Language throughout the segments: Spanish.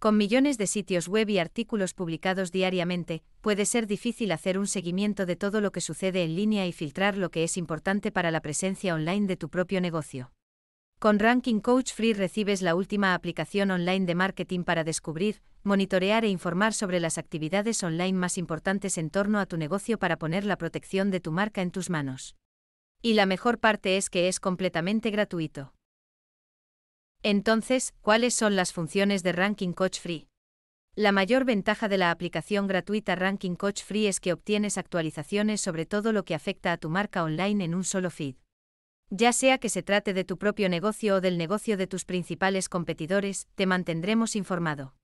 Con millones de sitios web y artículos publicados diariamente, puede ser difícil hacer un seguimiento de todo lo que sucede en línea y filtrar lo que es importante para la presencia online de tu propio negocio. Con Ranking Coach Free recibes la última aplicación online de marketing para descubrir, monitorear e informar sobre las actividades online más importantes en torno a tu negocio para poner la protección de tu marca en tus manos. Y la mejor parte es que es completamente gratuito. Entonces, ¿cuáles son las funciones de Ranking Coach Free? La mayor ventaja de la aplicación gratuita Ranking Coach Free es que obtienes actualizaciones sobre todo lo que afecta a tu marca online en un solo feed. Ya sea que se trate de tu propio negocio o del negocio de tus principales competidores, te mantendremos informado.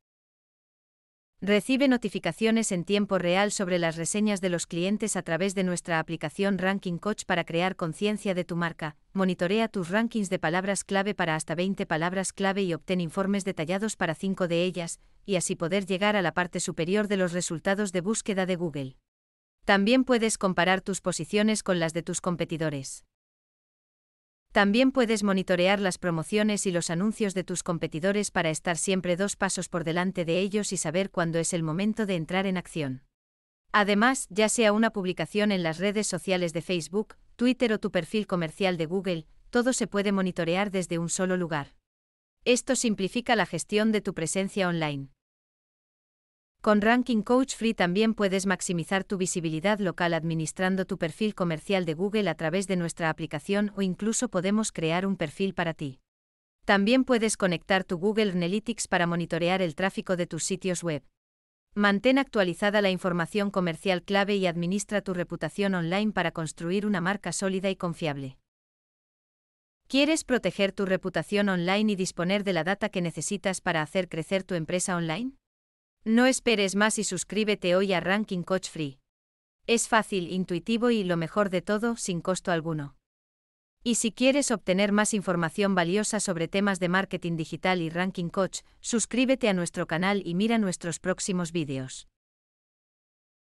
Recibe notificaciones en tiempo real sobre las reseñas de los clientes a través de nuestra aplicación Ranking Coach para crear conciencia de tu marca, monitorea tus rankings de palabras clave para hasta 20 palabras clave y obtén informes detallados para 5 de ellas, y así poder llegar a la parte superior de los resultados de búsqueda de Google. También puedes comparar tus posiciones con las de tus competidores. También puedes monitorear las promociones y los anuncios de tus competidores para estar siempre dos pasos por delante de ellos y saber cuándo es el momento de entrar en acción. Además, ya sea una publicación en las redes sociales de Facebook, Twitter o tu perfil comercial de Google, todo se puede monitorear desde un solo lugar. Esto simplifica la gestión de tu presencia online. Con Ranking Coach Free también puedes maximizar tu visibilidad local administrando tu perfil comercial de Google a través de nuestra aplicación o incluso podemos crear un perfil para ti. También puedes conectar tu Google Analytics para monitorear el tráfico de tus sitios web. Mantén actualizada la información comercial clave y administra tu reputación online para construir una marca sólida y confiable. ¿Quieres proteger tu reputación online y disponer de la data que necesitas para hacer crecer tu empresa online? No esperes más y suscríbete hoy a Ranking Coach Free. Es fácil, intuitivo y lo mejor de todo, sin costo alguno. Y si quieres obtener más información valiosa sobre temas de marketing digital y ranking coach, suscríbete a nuestro canal y mira nuestros próximos vídeos.